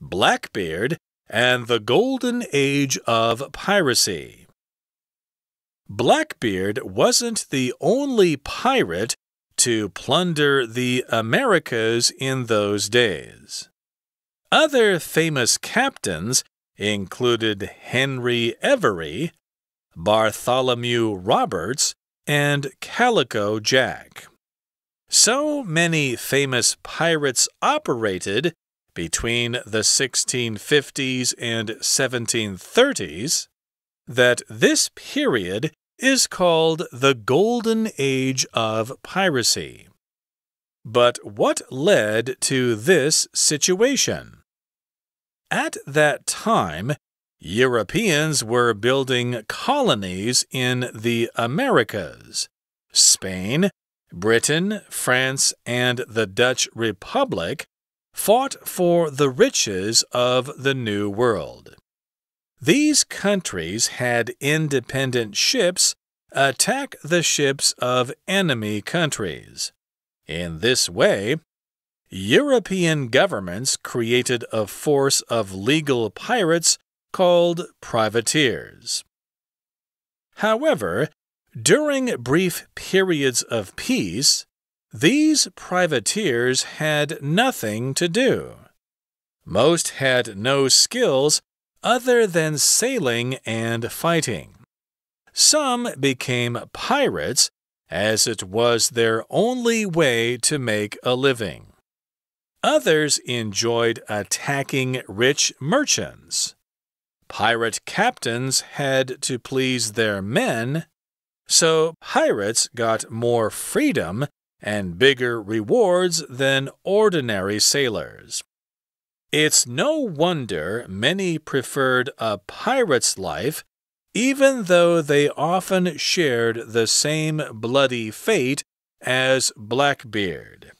Blackbeard, and the Golden Age of Piracy. Blackbeard wasn't the only pirate to plunder the Americas in those days. Other famous captains included Henry Every, Bartholomew Roberts, and Calico Jack. So many famous pirates operated between the 1650s and 1730s that this period is called the Golden Age of Piracy. But what led to this situation? At that time, Europeans were building colonies in the Americas. Spain, Britain, France, and the Dutch Republic fought for the riches of the New World. These countries had independent ships attack the ships of enemy countries. In this way, European governments created a force of legal pirates called privateers. However, during brief periods of peace, these privateers had nothing to do. Most had no skills other than sailing and fighting. Some became pirates as it was their only way to make a living. Others enjoyed attacking rich merchants. Pirate captains had to please their men, so pirates got more freedom and bigger rewards than ordinary sailors. It's no wonder many preferred a pirate's life, even though they often shared the same bloody fate as Blackbeard.